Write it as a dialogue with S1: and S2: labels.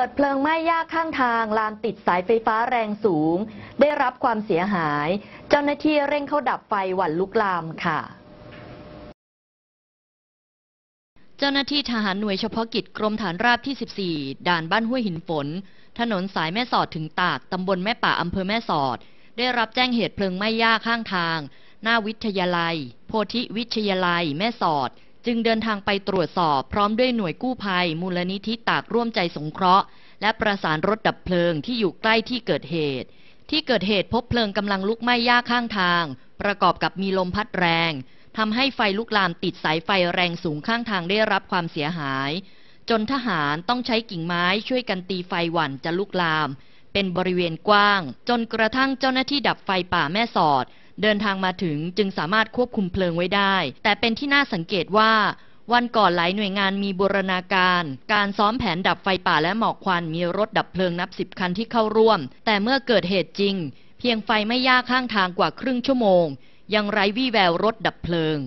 S1: กิดเพลิงไหม้ยากข้างทางลามติดสายไฟฟ้าแรงสูง ได้รับความเสียหาย เจ้าหน้าที่เร่งเข้าดับไฟหวั่นลุกลามค่ะ เจ้าหน้าที่ทหารหน่วยเฉพาะกิจกรมฐานราบที่ 14 ด่านบ้านห้วยหินฝน ถนนสายแม่สอดถึงตากตำบลแม่ป่าอำเภอแม่สอด ได้รับแจ้งเหตุเพลิงไหม้ยากข้างทางหน้าวิทยาลัย โพธิวิทยาลัยแม่สอดจึงเดินทางไปตรวจสอบ พร้อมด้วยหน่วยกู้ภัยมูลนิธิตากร่วมใจสงเคราะห์ และประสานรถดับเพลิงที่อยู่ใกล้ที่เกิดเหตุ ที่เกิดเหตุพบเพลิงกำลังลุกไหม้หญ้าข้างทาง ประกอบกับมีลมพัดแรงทำให้ไฟลุกลามติดสายไฟแรงสูงข้างทางได้รับความเสียหาย จนทหารต้องใช้กิ่งไม้ช่วยกันตีไฟหวั่นจะลุกลาม เป็นบริเวณกว้าง จนกระทั่งเจ้าหน้าที่ดับไฟป่าแม่สอดเดินทางมาถึงจึงสามารถควบคุมเพลิงไว้ได้ แต่เป็นที่น่าสังเกตว่าวันก่อนหลายหน่วยงานมีบูรณาการ การซ้อมแผนดับไฟป่าและหมอกควันมีรถดับเพลิงนับสิบคันที่เข้าร่วม แต่เมื่อเกิดเหตุจริงเพียงไฟไม่ยากข้างทางกว่าครึ่งชั่วโมงยังไร้วี่แววรถดับเพลิง